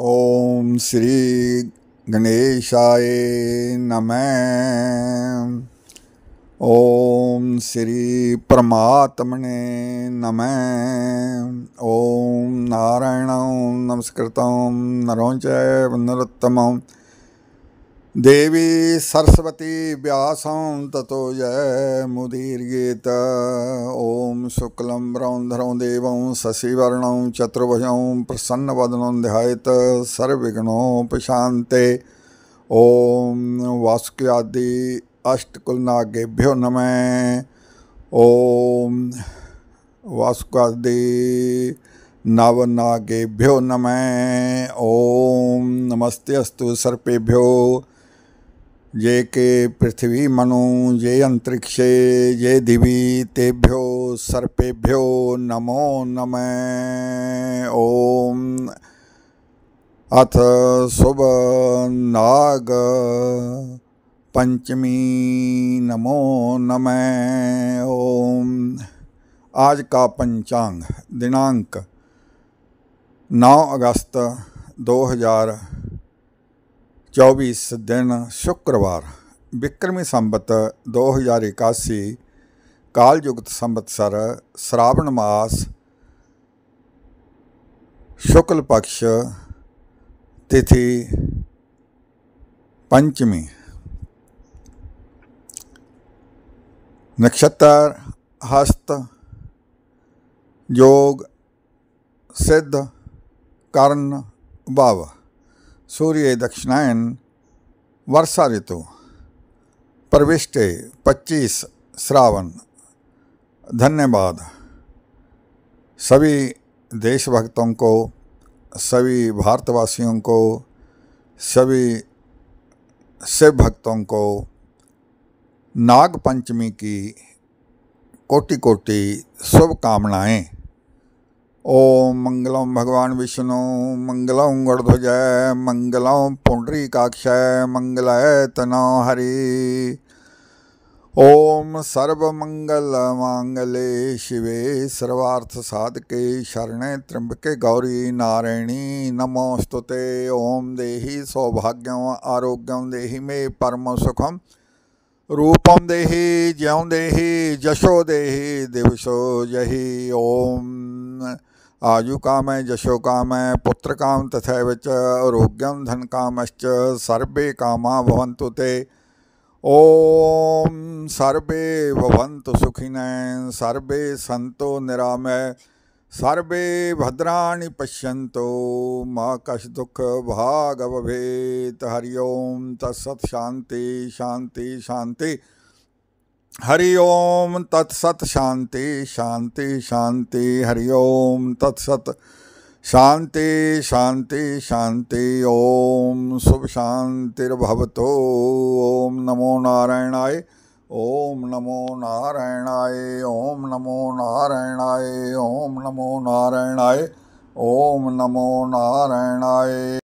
ओम श्री गणेशाय नमः ओम श्री परमात्मने नम ओम नारायण नमस्कृत नरोच पुनरुत्तम देवी सरस्वती व्यासं ततो जयमुदीर्येत ॐ शुक्लं रौन्धरौ शशिवर्ण चतुर्भज प्रसन्न प्रसन्नवदनं ध्यात सर्वविघ्नोपशान्ते ॐ वासुक्यादि अष्टकुलनागेभ्यो नम ॐ वासुकादि नवनागेभ्यो नमः ॐ नमस्ते अस्तु सर्पेभ्यो के पृथ्वी मनु ये अंतरिक्षे ये दिवी तेभ्यो सर्पेभ्यो नमो नम ओम अथ शुभ नाग पंचमी नमो नम ओम आज का पंचांग दिनांक 9 अगस्त 2000 24 ਦਿਨ ਸ਼ੁੱਕਰਵਾਰ ਵਿਕਰਮੀ ਸੰਬਤ 2081 ਕਾਲਯੁਗਤ ਸਰ ਸ਼ਰਾਵਣ ਮਾਸ ਸ਼ੁਕਲ ਪਕਸ਼ ਤਿਥੀ ਪੰਚਮੀ ਨਕਸ਼ਤਰ ਹਸਤ ਯੋਗ ਸਿੱਧ ਕਰਨ ਬਾਵਾ सूर्य दक्षिणायन वर्षा ऋतु प्रविष्टे 25 श्रावण धन्यवाद सभी देशभक्तों को सभी भारतवासियों को सभी शिव भक्तों को नाग पंचमी की कोटि कोटि शुभकामनाएँ ओम मंगलम भगवान विष्णु मंगलम गणध्वजय मंगलम पुंडरीकाक्षय मंगलय तना हरि ओम सर्वमंगल मांगले शिवे सर्वार्थ साधके शरणे त्र्यंबके गौरी नारायणी नमोस्तुते ओम देहि सौभाग्यम आरोग्यम देहि मे परम सुखम रूपम देहि ज्यों देहि जशो देहि दिवसो जही ओम आयुकामय यशोकामय काम तथैव च आरोग्यम धनकामश्च सर्वे कामा भवन्तु ते ओम सर्वे भवन्तु सुखिनः सर्वे संतो निरामय सर्वे भद्राणि पश्यन्तो मा कश दुख भाग भवेत् हरि ओम शांति शांति शांति हरि ओम तत्सत शांति शांति शांति हरि ओम तत्सत शांति शांति शांति ओम शुभ शांतिर्भवतो ओम नमो नारायणाय ओम नमो नारायणाय ओम नमो नारायणाय ओम नमो नारायणाय ओम नमो नारायणाय